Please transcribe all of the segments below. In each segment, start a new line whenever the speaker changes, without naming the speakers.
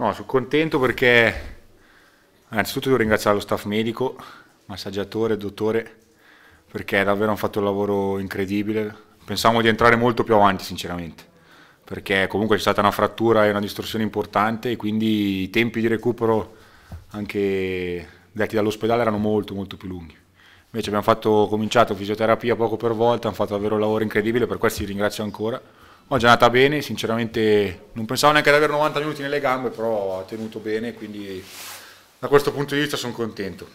No, sono contento perché innanzitutto devo ringraziare lo staff medico, massaggiatore, dottore, perché davvero hanno fatto un lavoro incredibile. Pensavamo di entrare molto più avanti, sinceramente, perché comunque c'è stata una frattura e una distorsione importante e quindi i tempi di recupero anche detti dall'ospedale erano molto molto più lunghi. Invece abbiamo fatto, cominciato fisioterapia poco per volta, hanno fatto davvero un lavoro incredibile, per questo li ringrazio ancora. Ma già è andata bene, sinceramente non pensavo neanche ad avere 90 minuti nelle gambe, però ha tenuto bene, quindi da questo punto di vista sono contento.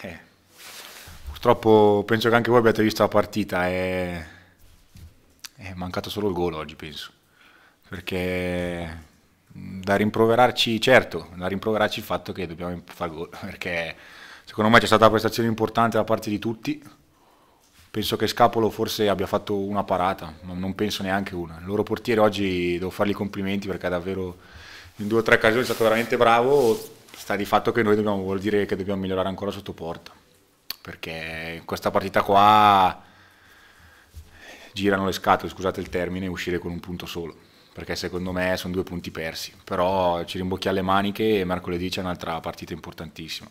Eh. Purtroppo penso che anche voi abbiate visto la partita, è... è mancato solo il gol oggi penso, perché mm, da rimproverarci, certo, da rimproverarci il fatto che dobbiamo fare gol, perché secondo me c'è stata una prestazione importante da parte di tutti, penso che Scapolo forse abbia fatto una parata, ma non penso neanche una. Il loro portiere oggi devo fargli complimenti perché davvero in due o tre occasioni è stato veramente bravo, sta di fatto che noi dobbiamo, vuol dire che dobbiamo migliorare ancora sotto porta, perché in questa partita qua girano le scatole, scusate il termine, uscire con un punto solo, perché secondo me sono due punti persi, però ci rimbocchiamo le maniche e mercoledì c'è un'altra partita importantissima.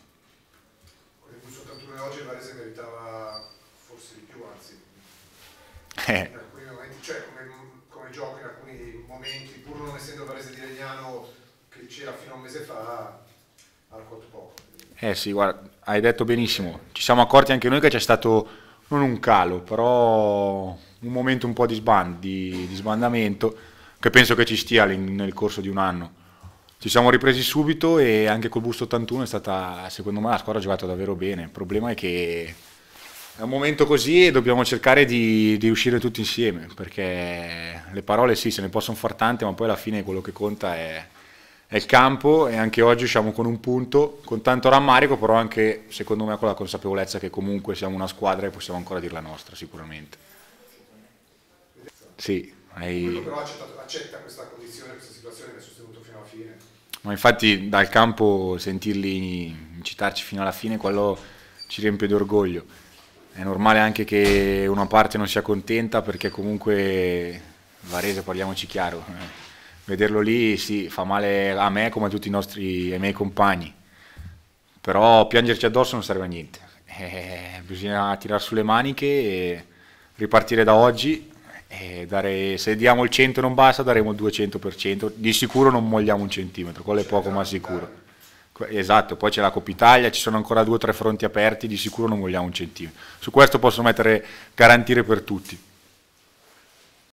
Ho soltanto oggi Varese meritava forse di più, anzi, eh. in eh. alcuni momenti, cioè come, come gioco in alcuni momenti, pur non essendo Varese di Legnano che c'era fino a un mese fa, ha raccolto poco. Eh sì, guarda, hai detto benissimo, ci siamo accorti anche noi che c'è stato non un calo, però un momento un po' di, sband, di, di sbandamento che penso che ci stia nel corso di un anno ci siamo ripresi subito e anche col Busto 81 è stata, secondo me, la squadra ha giocato davvero bene. Il problema è che è un momento così e dobbiamo cercare di, di, uscire tutti insieme, perché le parole sì, se ne possono far tante, ma poi alla fine quello che conta è, è il campo e anche oggi siamo con un punto, con tanto rammarico, però anche secondo me con la consapevolezza che comunque siamo una squadra e possiamo ancora dirla nostra sicuramente. Sì, hai... però accettato, accetta questa condizione, questa situazione che hai sostenuto fino alla fine. Ma infatti dal campo sentirli incitarci fino alla fine, quello ci riempie d'orgoglio è normale anche che una parte non sia contenta perché comunque Varese, parliamoci chiaro, eh, vederlo lì sì, fa male a me come a tutti i nostri, ai miei compagni, però piangerci addosso non serve a niente, eh, bisogna tirar sulle maniche e ripartire da oggi. E eh, dare, se diamo il 100 non basta, daremo il 200%, di sicuro non molliamo un centimetro, quello è poco ma sicuro. Esatto, poi c'è la Coppa Italia, ci sono ancora due o tre fronti aperti, di sicuro non vogliamo un centino. Su questo posso mettere, garantire per tutti.